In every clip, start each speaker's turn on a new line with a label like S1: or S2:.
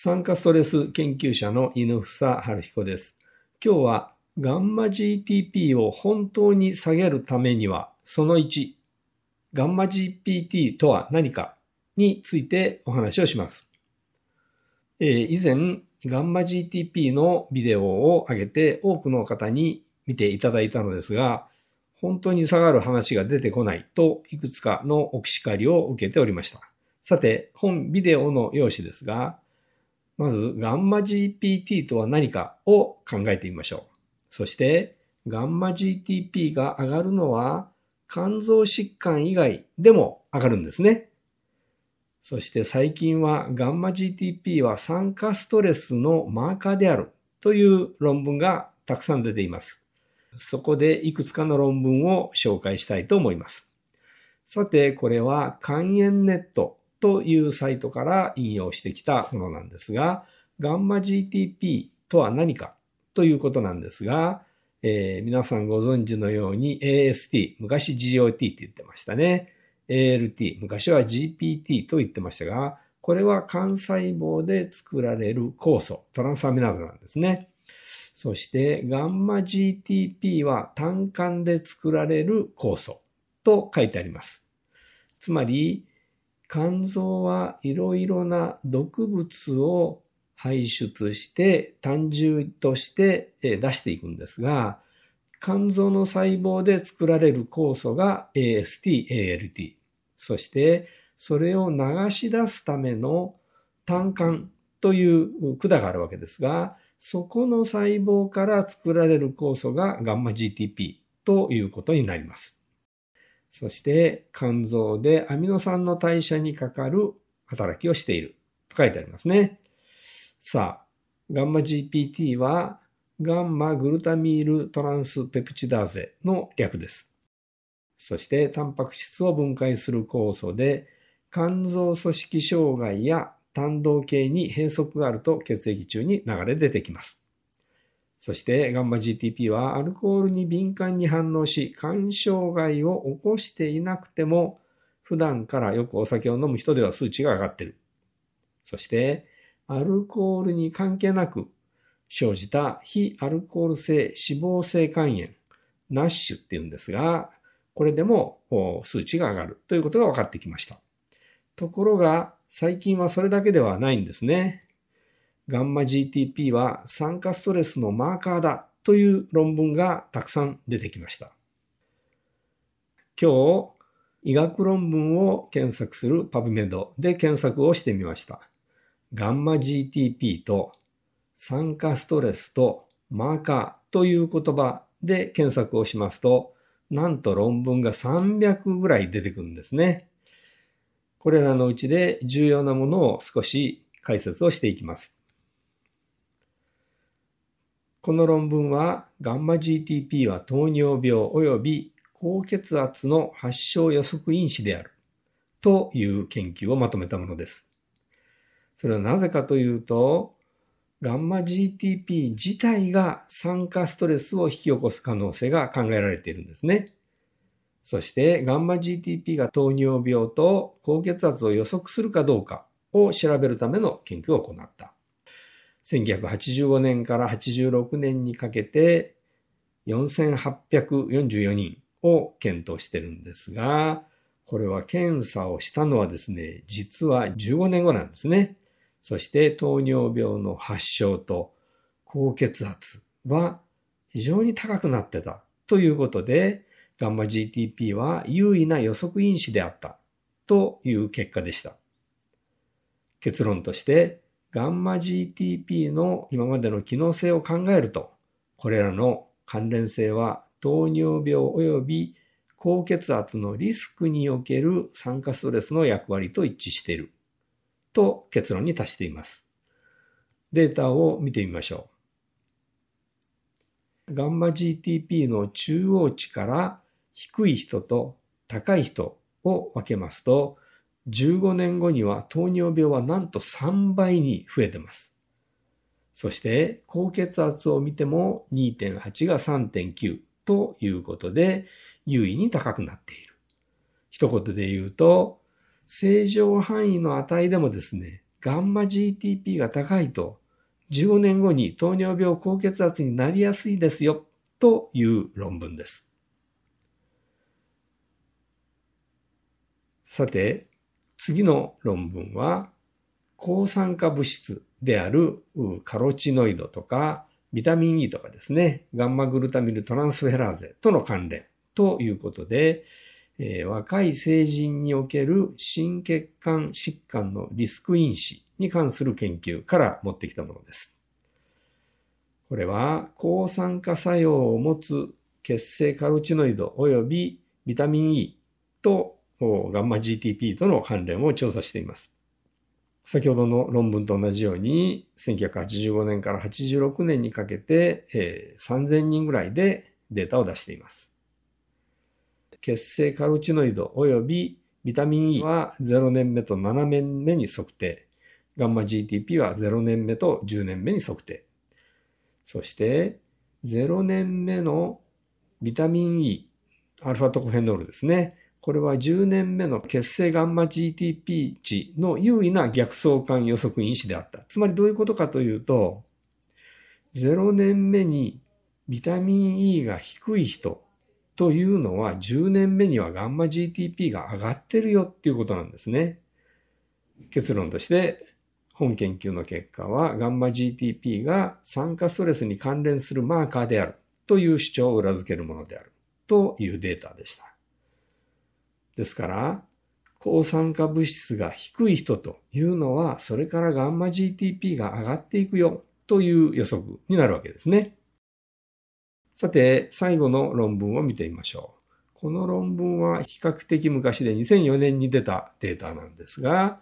S1: 酸化ストレス研究者の犬房春彦です。今日はガンマ GTP を本当に下げるためには、その1、ガンマ GPT とは何かについてお話をします。えー、以前、ガンマ GTP のビデオを上げて多くの方に見ていただいたのですが、本当に下がる話が出てこないといくつかのお叱りを受けておりました。さて、本ビデオの用紙ですが、まず、ガンマ GPT とは何かを考えてみましょう。そして、ガンマ GTP が上がるのは、肝臓疾患以外でも上がるんですね。そして最近はガンマ GTP は酸化ストレスのマーカーであるという論文がたくさん出ています。そこでいくつかの論文を紹介したいと思います。さて、これは肝炎ネットというサイトから引用してきたものなんですが、ガンマ GTP とは何かということなんですが、えー、皆さんご存知のように AST、昔 GOT って言ってましたね。ALT、昔は GPT と言ってましたが、これは幹細胞で作られる酵素、トランスアミナーゼなんですね。そして、ガンマ GTP は単管で作られる酵素と書いてあります。つまり、肝臓はいろいろな毒物を排出して単純として出していくんですが、肝臓の細胞で作られる酵素が AST、ALT。そしてそれを流し出すための胆管という管があるわけですが、そこの細胞から作られる酵素がガンマ GTP ということになります。そして肝臓でアミノ酸の代謝にかかる働きをしていると書いてありますね。さあ、ガンマ GPT はガンマグルタミールトランスペプチダーゼの略です。そして、タンパク質を分解する酵素で、肝臓組織障害や胆道系に閉塞があると血液中に流れ出てきます。そして、ガンマ GTP はアルコールに敏感に反応し、肝障害を起こしていなくても、普段からよくお酒を飲む人では数値が上がっている。そして、アルコールに関係なく生じた非アルコール性脂肪性肝炎、ナッシュっていうんですが、これでも数値が上がるということが分かってきました。ところが、最近はそれだけではないんですね。ガンマ GTP は酸化ストレスのマーカーだという論文がたくさん出てきました。今日、医学論文を検索するパブメドで検索をしてみました。ガンマ GTP と酸化ストレスとマーカーという言葉で検索をしますと、なんと論文が300ぐらい出てくるんですね。これらのうちで重要なものを少し解説をしていきます。この論文は、ガンマ GTP は糖尿病及び高血圧の発症予測因子であるという研究をまとめたものです。それはなぜかというと、ガンマ GTP 自体が酸化ストレスを引き起こす可能性が考えられているんですね。そして、ガンマ GTP が糖尿病と高血圧を予測するかどうかを調べるための研究を行った。1985年から86年にかけて4844人を検討してるんですが、これは検査をしたのはですね、実は15年後なんですね。そして糖尿病の発症と高血圧は非常に高くなってたということで、ガンマ GTP は優位な予測因子であったという結果でした。結論として、ガンマ GTP の今までの機能性を考えると、これらの関連性は糖尿病及び高血圧のリスクにおける酸化ストレスの役割と一致していると結論に達しています。データを見てみましょう。ガンマ GTP の中央値から低い人と高い人を分けますと、15年後には糖尿病はなんと3倍に増えてます。そして高血圧を見ても2.8が3.9ということで優位に高くなっている。一言で言うと正常範囲の値でもですね、ガンマ GTP が高いと15年後に糖尿病高血圧になりやすいですよという論文です。さて、次の論文は、抗酸化物質であるカロチノイドとかビタミン E とかですね、ガンマグルタミルトランスフェラーゼとの関連ということで、えー、若い成人における心血管疾患のリスク因子に関する研究から持ってきたものです。これは抗酸化作用を持つ血清カロチノイド及びビタミン E とガンマ GTP との関連を調査しています。先ほどの論文と同じように、1985年から86年にかけて、えー、3000人ぐらいでデータを出しています。血清カルチノイド及びビタミン E は0年目と7年目に測定。ガンマ GTP は0年目と10年目に測定。そして、0年目のビタミン E、アルファトコフェノールですね。これは10年目の血清ガンマ GTP 値の優位な逆相関予測因子であった。つまりどういうことかというと、0年目にビタミン E が低い人というのは10年目にはガンマ GTP が上がってるよっていうことなんですね。結論として本研究の結果はガンマ GTP が酸化ストレスに関連するマーカーであるという主張を裏付けるものであるというデータでした。ですから、抗酸化物質が低い人というのは、それからガンマ GTP が上がっていくよという予測になるわけですね。さて、最後の論文を見てみましょう。この論文は比較的昔で2004年に出たデータなんですが、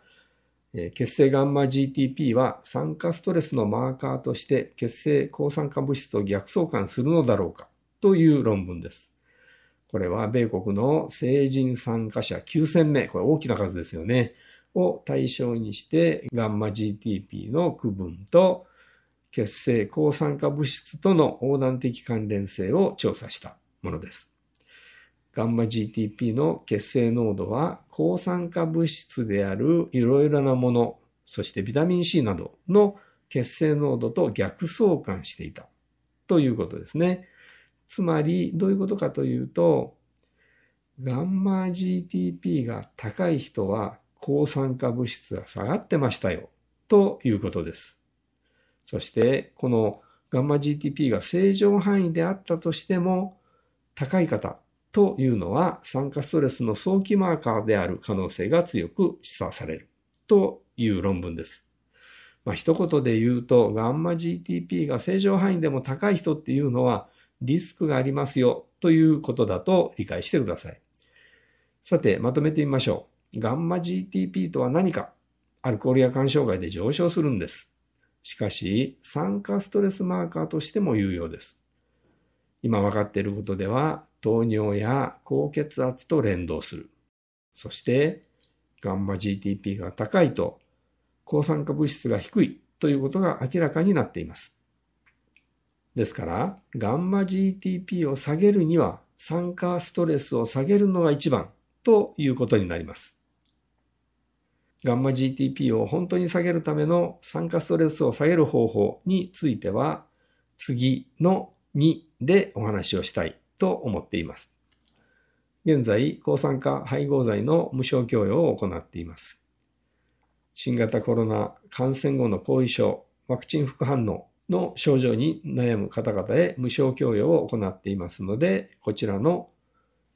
S1: 血清ガンマ GTP は酸化ストレスのマーカーとして血清抗酸化物質を逆相関するのだろうかという論文です。これは米国の成人参加者9000名、これ大きな数ですよね、を対象にして、ガンマ GTP の区分と、血清抗酸化物質との横断的関連性を調査したものです。ガンマ GTP の血清濃度は抗酸化物質であるいろいろなもの、そしてビタミン C などの血清濃度と逆相関していたということですね。つまり、どういうことかというと、ガンマ GTP が高い人は抗酸化物質が下がってましたよ、ということです。そして、このガンマ GTP が正常範囲であったとしても、高い方というのは酸化ストレスの早期マーカーである可能性が強く示唆されるという論文です。まあ、一言で言うと、ガンマ GTP が正常範囲でも高い人っていうのは、リスクがありますよということだと理解してください。さて、まとめてみましょう。ガンマ GTP とは何かアルコールや肝障害で上昇するんです。しかし、酸化ストレスマーカーとしても有用です。今分かっていることでは、糖尿や高血圧と連動する。そして、ガンマ GTP が高いと、抗酸化物質が低いということが明らかになっています。ですから、ガンマ GTP を下げるには、酸化ストレスを下げるのが一番ということになります。ガンマ GTP を本当に下げるための酸化ストレスを下げる方法については、次の2でお話をしたいと思っています。現在、抗酸化配合剤の無償供与を行っています。新型コロナ感染後の後遺症、ワクチン副反応、の症状に悩む方々へ無償供与を行っていますので、こちらの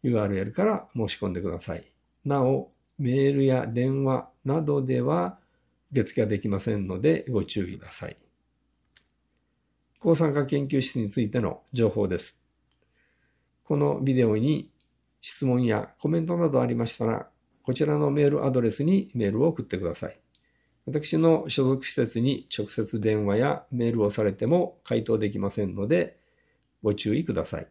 S1: URL から申し込んでください。なお、メールや電話などでは受付ができませんのでご注意ください。抗酸化研究室についての情報です。このビデオに質問やコメントなどありましたら、こちらのメールアドレスにメールを送ってください。私の所属施設に直接電話やメールをされても回答できませんので、ご注意ください。